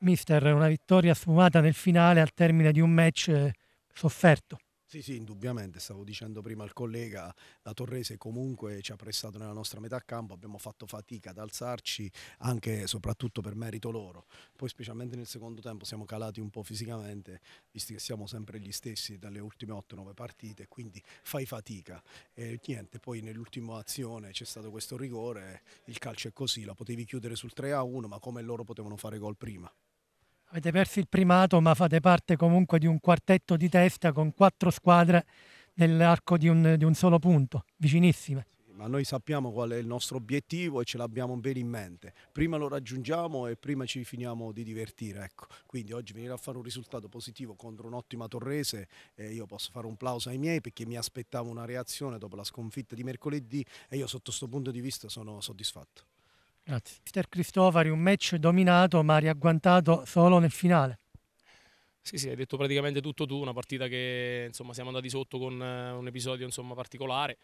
mister, una vittoria sfumata nel finale al termine di un match eh, sofferto. Sì, sì, indubbiamente, stavo dicendo prima al collega, la Torrese comunque ci ha prestato nella nostra metà campo, abbiamo fatto fatica ad alzarci anche e soprattutto per merito loro. Poi specialmente nel secondo tempo siamo calati un po' fisicamente, visto che siamo sempre gli stessi dalle ultime 8-9 partite, quindi fai fatica. E niente, poi nell'ultima azione c'è stato questo rigore, il calcio è così, la potevi chiudere sul 3-1, ma come loro potevano fare gol prima. Avete perso il primato, ma fate parte comunque di un quartetto di testa con quattro squadre nell'arco di un, di un solo punto, vicinissime ma noi sappiamo qual è il nostro obiettivo e ce l'abbiamo bene in mente. Prima lo raggiungiamo e prima ci finiamo di divertire. Ecco. Quindi oggi venire a fare un risultato positivo contro un'ottima Torrese, eh, io posso fare un plauso ai miei perché mi aspettavo una reazione dopo la sconfitta di mercoledì e io sotto questo punto di vista sono soddisfatto. Grazie. Mister Cristofari, un match dominato ma riagguantato solo nel finale. Sì, sì, hai detto praticamente tutto tu, una partita che insomma, siamo andati sotto con eh, un episodio insomma, particolare,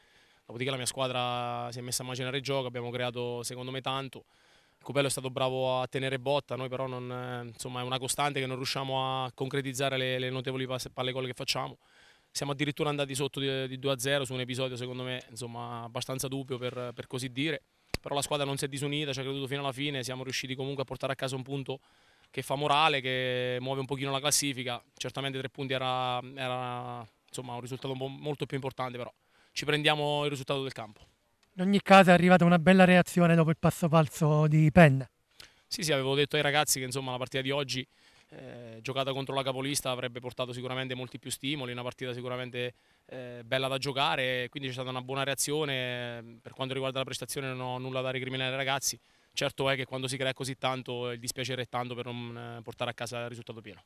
dopodiché la mia squadra si è messa a macinare il gioco, abbiamo creato secondo me tanto, il Cupello è stato bravo a tenere botta, noi però non, eh, insomma, è una costante che non riusciamo a concretizzare le, le notevoli palle gol che facciamo, siamo addirittura andati sotto di, di 2-0 su un episodio secondo me insomma, abbastanza dubbio per, per così dire però la squadra non si è disunita, ci ha creduto fino alla fine, siamo riusciti comunque a portare a casa un punto che fa morale, che muove un pochino la classifica, certamente tre punti era, era insomma, un risultato molto più importante, però ci prendiamo il risultato del campo. In ogni caso è arrivata una bella reazione dopo il passo falso di Penna. Sì, sì, avevo detto ai ragazzi che insomma, la partita di oggi eh, giocata contro la capolista avrebbe portato sicuramente molti più stimoli, una partita sicuramente eh, bella da giocare, quindi c'è stata una buona reazione, per quanto riguarda la prestazione non ho nulla da recriminare ai ragazzi, certo è che quando si crea così tanto il dispiacere è tanto per non eh, portare a casa il risultato pieno.